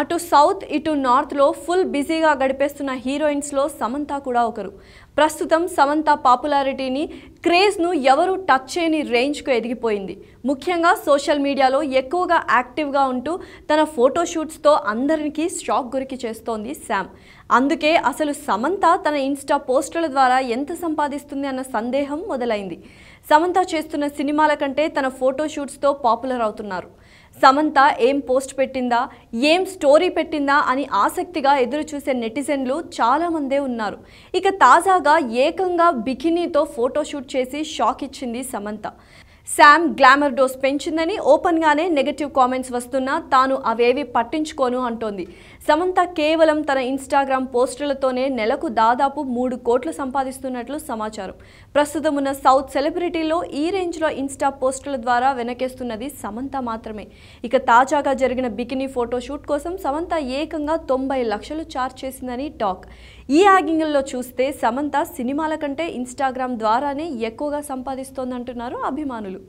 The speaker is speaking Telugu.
అటు సౌత్ ఇటు నార్త్లో ఫుల్ బిజీగా గడిపేస్తున్న హీరోయిన్స్లో సమంత కూడా ఒకరు ప్రస్తుతం సమంత పాపులారిటీని క్రేజ్ను ఎవరు టచ్ చేయని రేంజ్కు ఎదిగిపోయింది ముఖ్యంగా సోషల్ మీడియాలో ఎక్కువగా యాక్టివ్గా ఉంటూ తన ఫోటోషూట్స్తో అందరికీ షాక్ గురికి చేస్తోంది శామ్ అందుకే అసలు సమంత తన ఇన్స్టా పోస్టుల ద్వారా ఎంత సంపాదిస్తుంది అన్న సందేహం మొదలైంది సమంత చేస్తున్న సినిమాల కంటే తన ఫోటోషూట్స్తో పాపులర్ అవుతున్నారు సమంత ఏం పోస్ట్ పెట్టిందా ఏం స్టోరీ పెట్టిందా అని ఆసక్తిగా ఎదురు చూసే నెటిజన్లు చాలామందే ఉన్నారు ఇక తాజాగా ఏకంగా బికినీతో ఫోటోషూట్ చేసి షాక్ ఇచ్చింది సమంత శామ్ గ్లామర్ డోస్ పెంచిందని ఓపెన్గానే నెగటివ్ కామెంట్స్ వస్తున్నా తాను అవేవి పట్టించుకోను అంటోంది సమంత కేవలం తన ఇన్స్టాగ్రామ్ పోస్టులతోనే నెలకు దాదాపు మూడు కోట్లు సంపాదిస్తున్నట్లు సమాచారం ప్రస్తుతం ఉన్న సౌత్ సెలబ్రిటీలో ఈ రేంజ్లో ఇన్స్టా పోస్టుల ద్వారా వెనకేస్తున్నది సమంత మాత్రమే ఇక తాజాగా జరిగిన బికినీ ఫోటోషూట్ కోసం సమంత ఏకంగా తొంభై లక్షలు ఛార్జ్ చేసిందని టాక్ ఈ యాగింగ్లో చూస్తే సమంత సినిమాల కంటే ఇన్స్టాగ్రామ్ ద్వారానే ఎక్కువగా సంపాదిస్తోందంటున్నారు అభిమానులు